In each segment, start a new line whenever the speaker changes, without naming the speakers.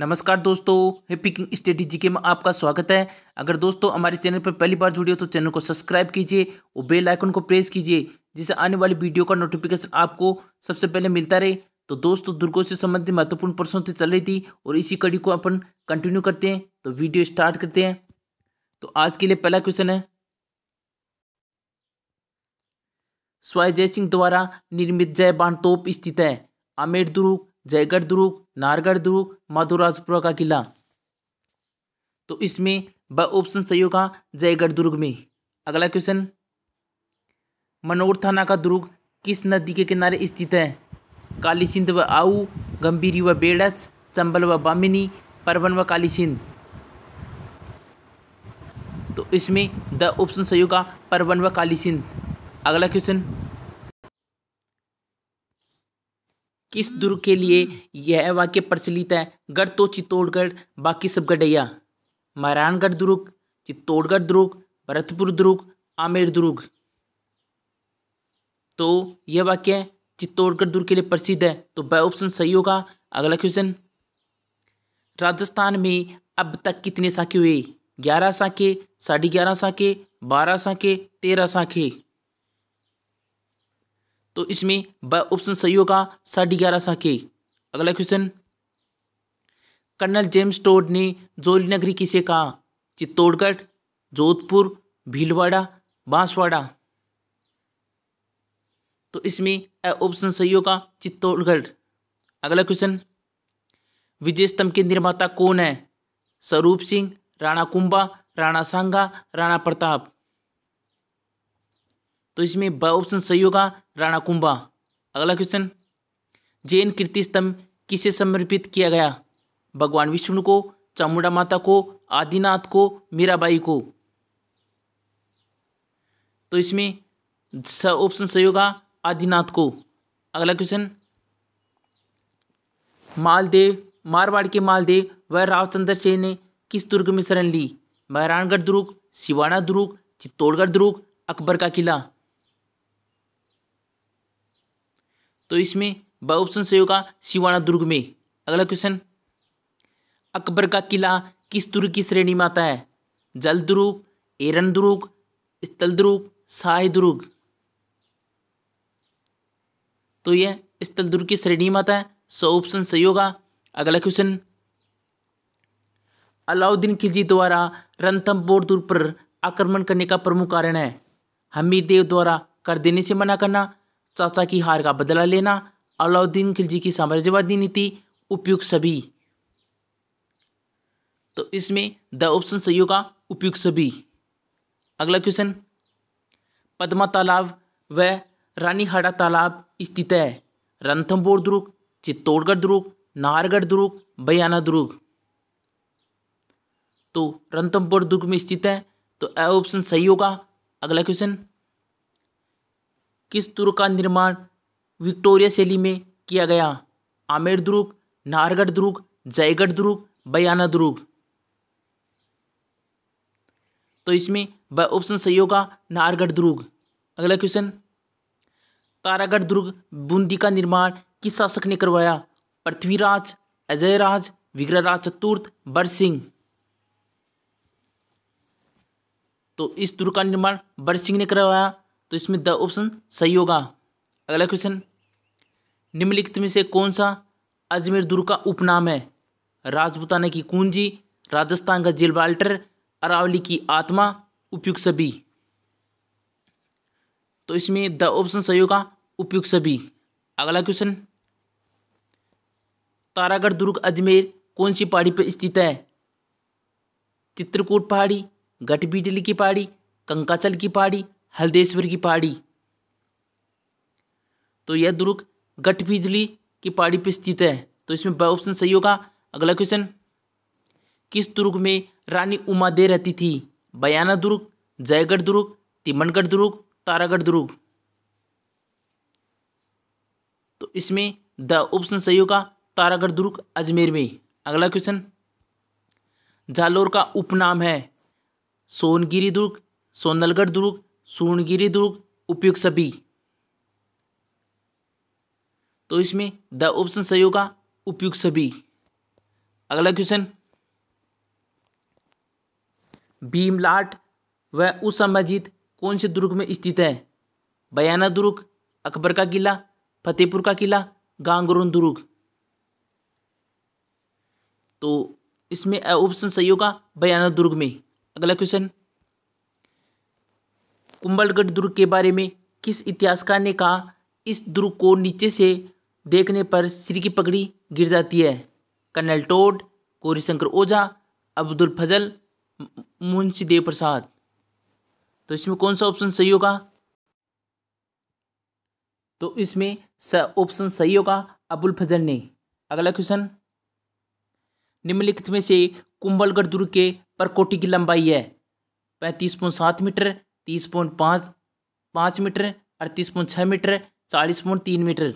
नमस्कार दोस्तों happy king study के में आपका स्वागत है अगर दोस्तों हमारे चैनल पर पहली बार जुड़े हो तो चैनल को सब्सक्राइब कीजिए और बेल आइकन को प्रेस कीजिए जिससे आने वाली वीडियो का नोटिफिकेशन आपको सबसे पहले मिलता रहे तो दोस्तों दुर्गों से संबंधित महत्वपूर्ण प्रश्नों से चल रही थी और इसी कड़ी को अपन कंटिन्यू करते हैं तो वीडियो स्टार्ट करते हैं तो आज के लिए पहला क्वेश्चन है स्वाय जय सिंह द्वारा निर्मित जय बाण तोप स्थित है आमेर दुर्ग जयगढ़ दुर्ग नारगढ़ दुर्ग माधुराजपुरा का किला तो इसमें ब ऑप्शन सही होगा जयगढ़ दुर्ग में अगला क्वेश्चन मनोर थाना का दुर्ग किस नदी के किनारे स्थित है काली सिंध व आऊ गंभीरी व बेड़च चंबल व बामिनी परवन व काली सिंध तो इसमें द ऑप्शन सही होगा परवन व काली सिंध अगला क्वेश्चन किस दुर्ग के लिए यह वाक्य प्रचलित है गढ़ तो चित्तौड़गढ़ बाकी सब गढ़ैया मारायणगढ़ दुर्ग चित्तौड़गढ़ दुर्ग भरतपुर दुर्ग आमेर दुर्ग तो यह वाक्य चित्तौड़गढ़ दुर्ग के लिए प्रसिद्ध है तो वह ऑप्शन सही होगा अगला क्वेश्चन राजस्थान में अब तक कितने शाखे हुए ग्यारह साखे साढ़े ग्यारह साखे बारह साखे तेरह साखे तो इसमें ब ऑप्शन सही होगा साढ़े ग्यारह सा के अगला क्वेश्चन कर्नल जेम्स टोड ने जोरी नगरी किसे कहा चित्तौड़गढ़ जोधपुर भीलवाड़ा बांसवाड़ा तो इसमें ऑप्शन सही होगा चित्तौड़गढ़ अगला क्वेश्चन विजय स्तंभ के निर्माता कौन है स्वरूप सिंह राणा कुंभा राणा सांगा राणा प्रताप तो इसमें ब ऑप्शन सही होगा राणा कुंभा अगला क्वेश्चन जैन कीर्ति स्तंभ किसे समर्पित किया गया भगवान विष्णु को चामुंडा माता को आदिनाथ को मीराबाई को तो इसमें स ऑप्शन सही होगा आदिनाथ को अगला क्वेश्चन मालदेव मारवाड़ के मालदेव व रावचंद्र सेन ने किस दुर्ग में शरण ली मेहरानगढ़ दुर्ग शिवाना दुर्ग चित्तौड़गढ़ दुर्ग अकबर का किला तो इसमें ब ऑप्शन सही होगा शिवाना दुर्ग में अगला क्वेश्चन अकबर का किला किस दुर्ग की श्रेणी में आता है जल दुर्ग एरन दुर्ग स्थल दुर्ग शाही दुर्ग तो यह स्थल दुर्ग की श्रेणी में आता है सो ऑप्शन सही होगा अगला क्वेश्चन अलाउद्दीन खिलजी द्वारा बोर्ड दुर्ग पर आक्रमण करने का प्रमुख कारण है हमीदेव द्वारा कर देने से मना करना चाचा की हार का बदला लेना अलाउद्दीन खिलजी की साम्राज्यवादी नीति उपयुक्त सभी तो इसमें द ऑप्शन सही होगा उपयुक्त सभी अगला क्वेश्चन पद्मा तालाब व रानीहाड़ा तालाब स्थित है रंथमपुर दुर्ग चित्तौड़गढ़ दुर्ग नाहरगढ़ दुर्ग बयाना दुर्ग तो रंथमपुर दुर्ग में स्थित है तो ए ऑप्शन सही होगा अगला क्वेश्चन किस दुर्ग का निर्माण विक्टोरिया शैली में किया गया आमेर दुर्ग नारगढ़ दुर्ग जयगढ़ दुर्ग बयाना दुर्ग तो इसमें ऑप्शन सही होगा नारगढ़ दुर्ग अगला क्वेश्चन तारागढ़ दुर्ग बूंदी का निर्माण किस शासक ने करवाया पृथ्वीराज अजयराज विग्रहराज चतुर्थ बर सिंह तो इस दुर्ग का निर्माण बर सिंह ने करवाया तो इसमें द ऑप्शन सही होगा अगला क्वेश्चन निम्नलिखित में से कौन सा अजमेर दुर्ग का उपनाम है राजपुताना की कुंजी राजस्थान का जिलवाल्टर अरावली की आत्मा उपयुक्त सभी तो इसमें द ऑप्शन सही होगा उपयुक्त सभी अगला क्वेश्चन तारागढ़ दुर्ग अजमेर कौन सी पहाड़ी पर स्थित है चित्रकूट पहाड़ी गठबीडली की पहाड़ी कंकाचल की पहाड़ी हल्देश्वर की पहाड़ी तो यह दुर्ग गठबिजली की पहाड़ी पर स्थित है तो इसमें ब ऑप्शन सही होगा अगला क्वेश्चन किस दुर्ग में रानी उमा दे रहती थी बयाना दुर्ग जयगढ़ दुर्ग तिमनगढ़ दुर्ग तारागढ़ दुर्ग तो इसमें द ऑप्शन सही होगा तारागढ़ दुर्ग अजमेर में अगला क्वेश्चन जालोर का उपनाम है सोनगिरी दुर्ग सोनलगढ़ दुर्ग सूर्णगिरी दुर्ग उपयुक्त सभी तो इसमें द ऑप्शन सही होगा उपयुक्त सभी अगला क्वेश्चन भीमलाट व उस मस्जिद कौन से दुर्ग में स्थित है बयाना दुर्ग अकबर का किला फतेहपुर का किला गांगरून दुर्ग तो इसमें ऑप्शन सही होगा बयाना दुर्ग में अगला क्वेश्चन कुंबलगढ़ दुर्ग के बारे में किस इतिहासकार ने कहा इस दुर्ग को नीचे से देखने पर सिर की पगड़ी गिर जाती है कर्नल टोड गौरीशंकर ओझा अब्दुल फजल मुंशी देव प्रसाद तो इसमें कौन सा ऑप्शन सही होगा तो इसमें ऑप्शन सही होगा अबुल फजल ने अगला क्वेश्चन निम्नलिखित में से कुंबलगढ़ दुर्ग के परकोटी की लंबाई है पैंतीस पॉइंट सात मीटर तीस पॉइंट पाँच पाँच मीटर अड़तीस पॉइंट छः मीटर चालीस पॉइंट तीन मीटर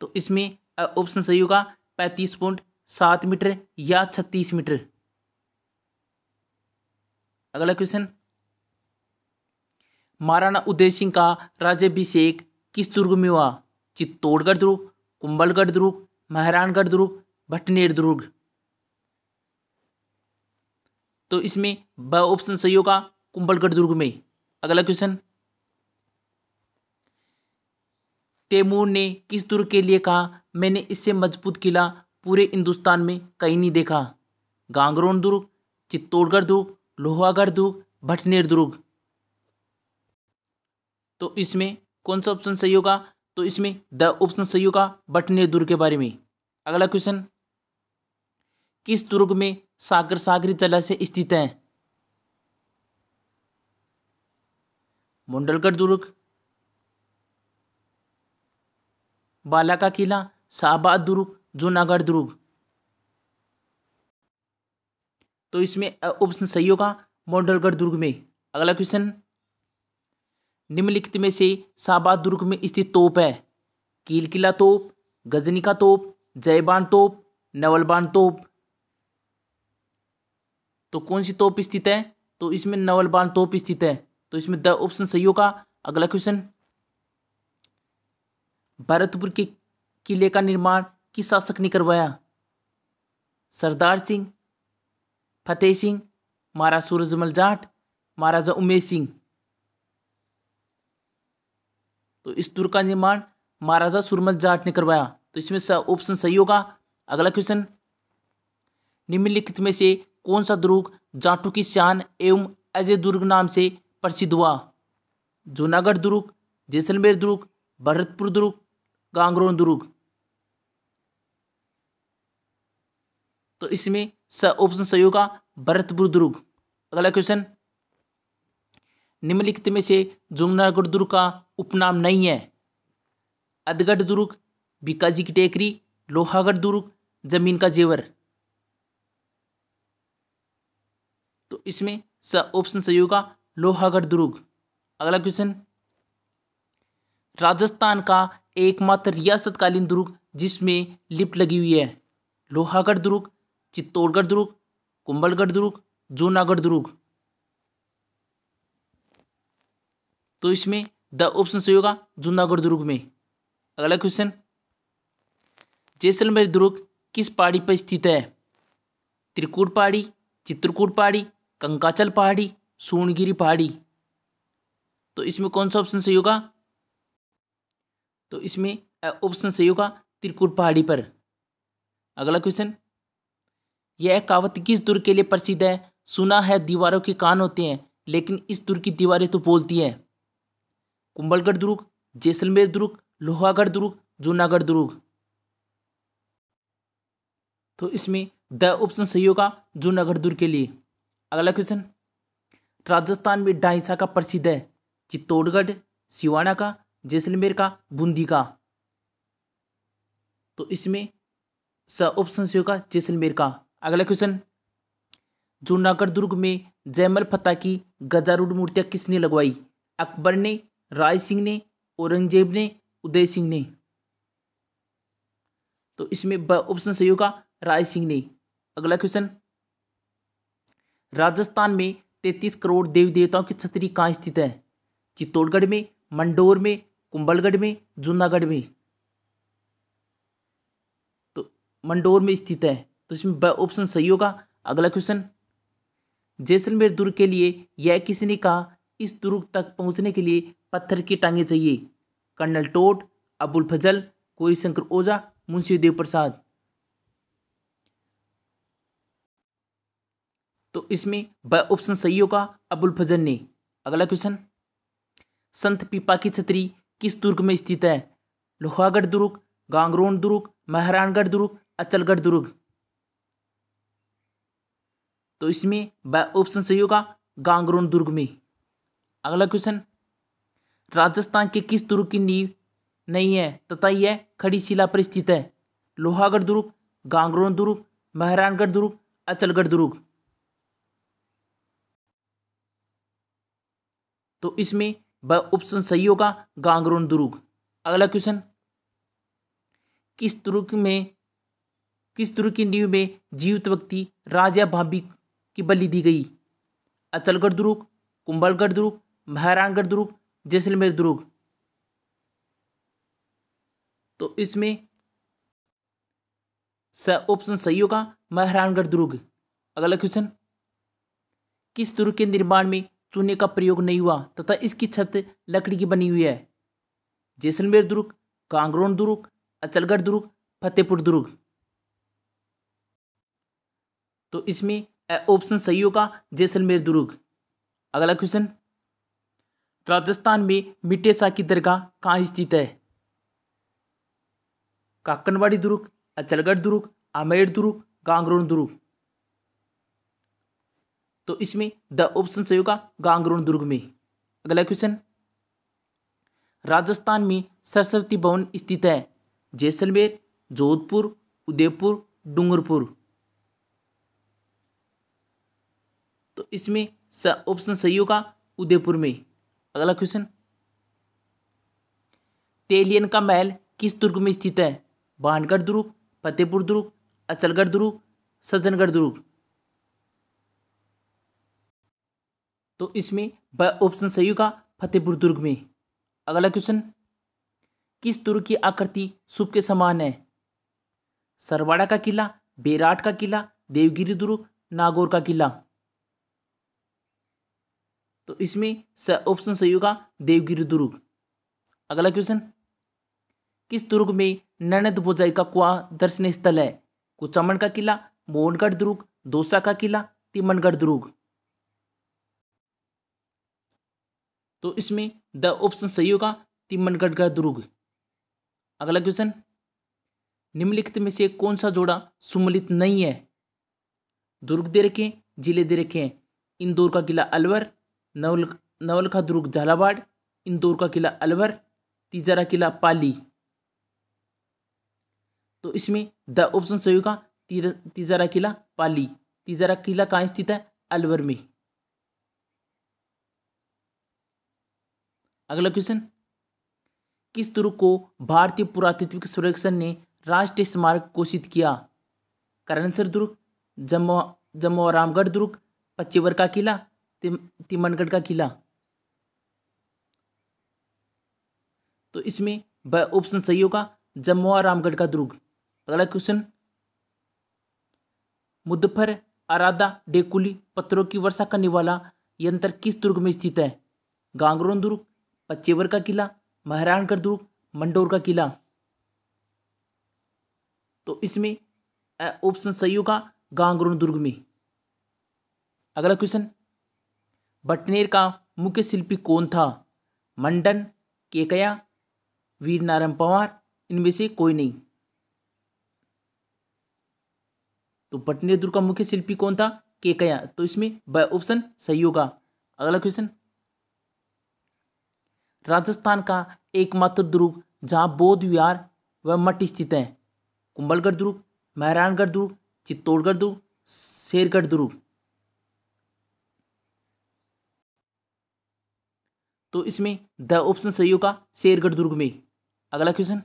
तो इसमें ऑप्शन सही होगा पैंतीस पॉइंट सात मीटर या छत्तीस मीटर अगला क्वेश्चन महाराणा उदय सिंह का राज्यभिषेक किस दुर्ग में हुआ चित्तौड़गढ़ दुर्ग कुंबलगढ़ दुर्ग महरानगढ़ दुर्ग भटनेर दुर्ग तो इसमें ब ऑप्शन सही होगा कुंभलगढ़ दुर्ग में अगला क्वेश्चन तैमूर ने किस दुर्ग के लिए कहा मैंने इससे मजबूत किला पूरे हिंदुस्तान में कहीं नहीं देखा गांगरोन दुर्ग चित्तौड़गढ़ दुर्ग लोहागढ़ दुर्ग भटनेर दुर्ग तो इसमें कौन सा ऑप्शन सही होगा तो इसमें द ऑप्शन सही होगा भटनेर दुर्ग के बारे में अगला क्वेश्चन किस दुर्ग में सागर सागरी जला से स्थित हैं मुंडलगढ़ दुर्ग बाला का किला शाहबाद दुर्ग जूनागढ़ दुर्ग तो इसमें ऑप्शन सही होगा मुंडलगढ़ दुर्ग में अगला क्वेश्चन निम्नलिखित में से शाहबाद दुर्ग में स्थित तोप है कील किला तोप गजनी का तोप जयबान तोप नवलबान तोप तो कौन सी तोप स्थित है तो इसमें नवल बांध तोप स्थित है तो इसमें द ऑप्शन सही होगा अगला क्वेश्चन भरतपुर के किले का निर्माण किस शासक ने करवाया सरदार सिंह फतेह सिंह महाराज सूरजमल जाट महाराजा उमेश सिंह तो इस दुर्ग का निर्माण महाराजा सूरमल जाट ने करवाया तो इसमें ऑप्शन सही होगा अगला क्वेश्चन निम्नलिखित में से कौन सा दुर्ग जाटू की शान एवं अजय दुर्ग नाम से प्रसिद्ध हुआ जूनागढ़ दुर्ग जैसलमेर दुर्ग भरतपुर दुर्ग गांगरोन दुर्ग तो इसमें स ऑप्शन सही होगा भरतपुर दुर्ग अगला क्वेश्चन निम्नलिखित में से जूनागढ़ दुर्ग का उपनाम नहीं है अदगढ़ दुर्ग बीकाजी की टेकरी लोहागढ़ दुर्ग जमीन का जेवर इसमें स ऑप्शन सही होगा लोहागढ़ दुर्ग अगला क्वेश्चन राजस्थान का एकमात्र रियासतकालीन दुर्ग जिसमें लिफ्ट लगी हुई है लोहागढ़ दुर्ग चित्तौड़गढ़ दुर्ग कुंबलगढ़ दुर्ग जूनागढ़ दुर्ग तो इसमें द ऑप्शन सही होगा जूनागढ़ दुर्ग में अगला क्वेश्चन जैसलमेर दुर्ग किस पहाड़ी पर स्थित है त्रिकूट पहाड़ी चित्रकूट पहाड़ी कंकाचल पहाड़ी सोनगिरी पहाड़ी तो इसमें कौन सा ऑप्शन सही होगा तो इसमें ऑप्शन सही होगा त्रिकुट पहाड़ी पर अगला क्वेश्चन यह कहावत किस दुर्ग के लिए प्रसिद्ध है सुना है दीवारों के कान होते हैं लेकिन इस दुर्ग की दीवारें तो बोलती हैं कुंबलगढ़ दुर्ग जैसलमेर दुर्ग लोहागढ़ दुर्ग जूनागढ़ दुर्ग तो इसमें द ऑप्शन सही होगा जूनागढ़ दुर्ग के लिए अगला क्वेश्चन राजस्थान में डाइसा का प्रसिद्ध है चित्तौड़गढ़ सिवाना का जैसलमेर का बूंदी का तो इसमें स ऑप्शन से होगा जैसलमेर का अगला क्वेश्चन जूनागढ़ दुर्ग में जयमल फतेह की गजारूड मूर्तियाँ किसने लगवाई अकबर ने राय सिंह ने औरंगजेब ने उदय सिंह ने तो इसमें ब ऑप्शन सही होगा राय सिंह ने अगला क्वेश्चन राजस्थान में तैंतीस करोड़ देवी देवताओं की छतरी कहाँ स्थित है चित्तौड़गढ़ में मंडोर में कुंभलगढ़ में जूनागढ़ में तो मंडोर में स्थित है तो इसमें ऑप्शन सही होगा अगला क्वेश्चन जैसलमेर दुर्ग के लिए यह किसी ने कहा इस दुर्ग तक पहुंचने के लिए पत्थर की टांगे चाहिए कर्नल टोट अबुल फजल शंकर ओझा मुंशी देव प्रसाद तो इसमें ब ऑप्शन सही होगा अबुल फजन ने अगला क्वेश्चन संत पीपा की छतरी किस दुर्ग में स्थित है लोहागढ़ दुर्ग गांगरोन दुर्ग महरानगढ़ दुर्ग अचलगढ़ दुर्ग तो इसमें ब ऑप्शन सही होगा गांगरोन दुर्ग में अगला क्वेश्चन राजस्थान के किस दुर्ग की नींव नहीं है तथा यह खड़ी शिला पर स्थित है लोहागढ़ दुर्ग गांगरोन दुर्ग महरानगढ़ दुर्ग अचलगढ़ दुर्ग तो इसमें ब ऑप्शन सही होगा गांगरोन दुर्ग अगला क्वेश्चन किस तुर्क में किस तुर्क की नींव में जीवित व्यक्ति राजा भाभी की बलि दी गई अचलगढ़ दुर्ग कुंभलगढ़ दुर्ग महरानगढ़ दुर्ग जैसलमेर दुर्ग तो इसमें स ऑप्शन सही होगा महरानगढ़ दुर्ग अगला क्वेश्चन किस दुर्ग के निर्माण में चूने का प्रयोग नहीं हुआ तथा इसकी छत लकड़ी की बनी हुई है जैसलमेर दुर्ग कांगरोन दुर्ग अचलगढ़ दुर्ग फतेहपुर दुर्ग तो इसमें ऑप्शन सही होगा जैसलमेर दुर्ग अगला क्वेश्चन राजस्थान में मिट्टे शाह की दरगाह कहाँ स्थित है काकनवाड़ी दुर्ग अचलगढ़ दुर्ग आमेर दुर्ग गांगरोन दुर्ग तो इसमें द ऑप्शन सही होगा गांगरून दुर्ग में अगला क्वेश्चन राजस्थान में सरस्वती भवन स्थित है जैसलमेर जोधपुर उदयपुर डूंगरपुर तो इसमें ऑप्शन सही होगा उदयपुर में अगला क्वेश्चन तेलियन का महल किस दुर्ग में स्थित है भानगढ़ दुर्ग फतेहपुर दुर्ग अचलगढ़ दुर्ग सज्जनगढ़ दुर्ग तो इसमें ब ऑप्शन सही होगा फतेहपुर दुर्ग में अगला क्वेश्चन किस दुर्ग की आकृति सुप के समान है सरवाड़ा का किला बेराट का किला देवगिरी दुर्ग नागौर का किला तो इसमें ऑप्शन सही होगा देवगिरी दुर्ग अगला क्वेश्चन किस दुर्ग में ननद बोजाई का कुआ दर्शनीय स्थल है कुचामण का किला मोहनगढ़ दुर्ग दोसा का किला तिमनगढ़ दुर्ग तो इसमें द ऑप्शन सही होगा तिमनगढ़ का दुर्ग अगला क्वेश्चन निम्नलिखित में से कौन सा जोड़ा सुमलित नहीं है दुर्ग दे रखे जिले दे रखे हैं इंदौर का किला अलवर नवल नवलखा दुर्ग झालावाड़ इंदौर का किला अलवर तिजारा किला पाली तो इसमें द ऑप्शन सही होगा तिजारा किला पाली तिजारा किला कहाँ स्थित है अलवर में अगला क्वेश्चन किस दुर्ग को भारतीय पुरातत्व सर्वेक्षण ने राष्ट्रीय स्मारक घोषित किया करणसर दुर्ग जम्मू जम्मू रामगढ़ दुर्ग पच्चीवर का किला तिमनगढ़ का किला तो इसमें ऑप्शन सही होगा जम्मू और रामगढ़ का दुर्ग अगला क्वेश्चन मुद्दफर आराधा डेकुली पत्थरों की वर्षा करने वाला यंत्र किस दुर्ग में स्थित है गांगरोन दुर्ग पच्चेवर का किला महरानगढ़ दुर्ग मंडोर का किला तो इसमें ऑप्शन सही होगा गांगरोन दुर्ग में अगला क्वेश्चन बटनेर का मुख्य शिल्पी कौन था मंडन केकया वीर नारायण पवार इनमें से कोई नहीं तो बटनेर दुर्ग का मुख्य शिल्पी कौन था केकया तो इसमें ऑप्शन सही होगा अगला क्वेश्चन राजस्थान का एकमात्र दुर्ग जहाँ बौद्ध विहार व मठ स्थित हैं कुंभलगढ़ दुर्ग महरानगढ़ दुर्ग चित्तौड़गढ़ दुर्ग शेरगढ़ दुर्ग तो इसमें द ऑप्शन सही होगा शेरगढ़ दुर्ग में अगला क्वेश्चन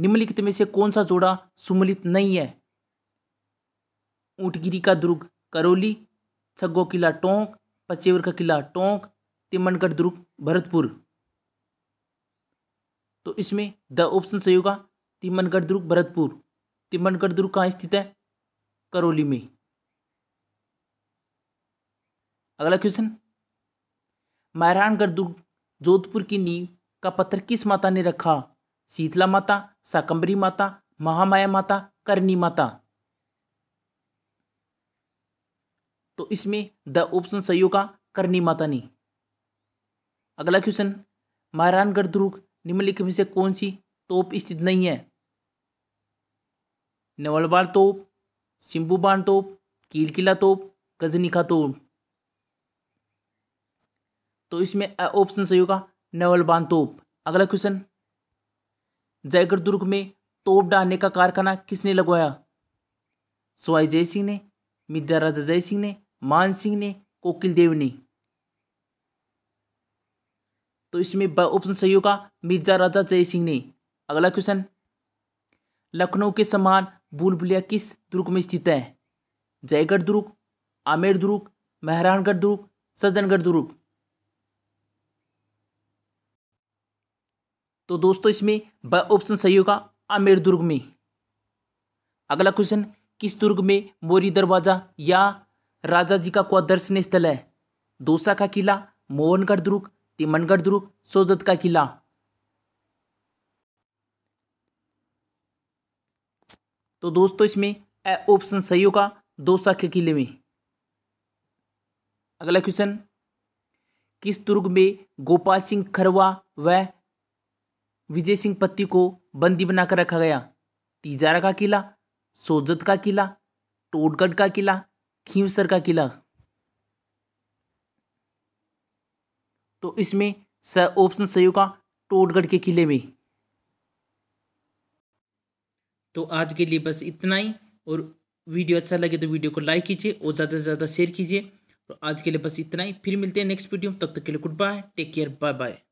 निम्नलिखित में से कौन सा जोड़ा सुमिलित नहीं है ऊटगिरी का दुर्ग करौली छग्गो किला टोंक पचेवर का किला टोंक तिमनगढ़ दुर्ग भरतपुर तो इसमें द ऑप्शन सही होगा तिमनगढ़ दुर्ग भरतपुर तिमनगढ़ दुर्ग कहाँ स्थित है करौली में अगला क्वेश्चन महारानगढ़ दुर्ग जोधपुर की नींव का पत्थर किस माता ने रखा शीतला माता साकंबरी माता महामाया माता करनी माता तो इसमें द ऑप्शन सही होगा करनी माता ने अगला क्वेश्चन महारानगढ़ दुर्ग निम्नलिखित में से कौन सी तोप स्थित नहीं है नवलबाड़ तोप सिंबूबान तोप कील किला तोप गजनिका तोप तो इसमें ऑप्शन सही होगा नवलबान तोप अगला क्वेश्चन जयगढ़ दुर्ग में तोप डालने का कारखाना किसने लगवाया सुहाई जय सिंह ने मिर्जा राजा जय सिंह ने मान सिंह ने कोकिल देव ने तो इसमें ब ऑप्शन सही होगा मिर्जा राजा जय सिंह ने अगला क्वेश्चन लखनऊ के समान बुलबुलिया किस दुर्ग में स्थित है जयगढ़ दुर्ग आमेर दुर्ग मेहरानगढ़ दुर्ग सज्जनगढ़ दुर्ग तो दोस्तों इसमें ब ऑप्शन सही होगा आमेर दुर्ग में अगला क्वेश्चन किस दुर्ग में मोरी दरवाजा या राजा जी का कुआ दर्शनीय स्थल है दोसा का किला मोहनगढ़ दुर्ग तिमनगढ़ दुर्ग सोजत का किला तो दोस्तों इसमें ए ऑप्शन सही होगा दो साख्य किले में अगला क्वेश्चन किस दुर्ग में गोपाल सिंह खरवा व विजय सिंह पत्ती को बंदी बनाकर रखा गया तिजारा का किला सोजत का किला टोटगढ़ का किला खीमसर का किला तो इसमें स ऑप्शन सही होगा टोटगढ़ के किले में तो आज के लिए बस इतना ही और वीडियो अच्छा लगे तो वीडियो को लाइक कीजिए और ज़्यादा से ज़्यादा शेयर कीजिए तो आज के लिए बस इतना ही फिर मिलते हैं नेक्स्ट वीडियो में तब तक के लिए good bye take care bye bye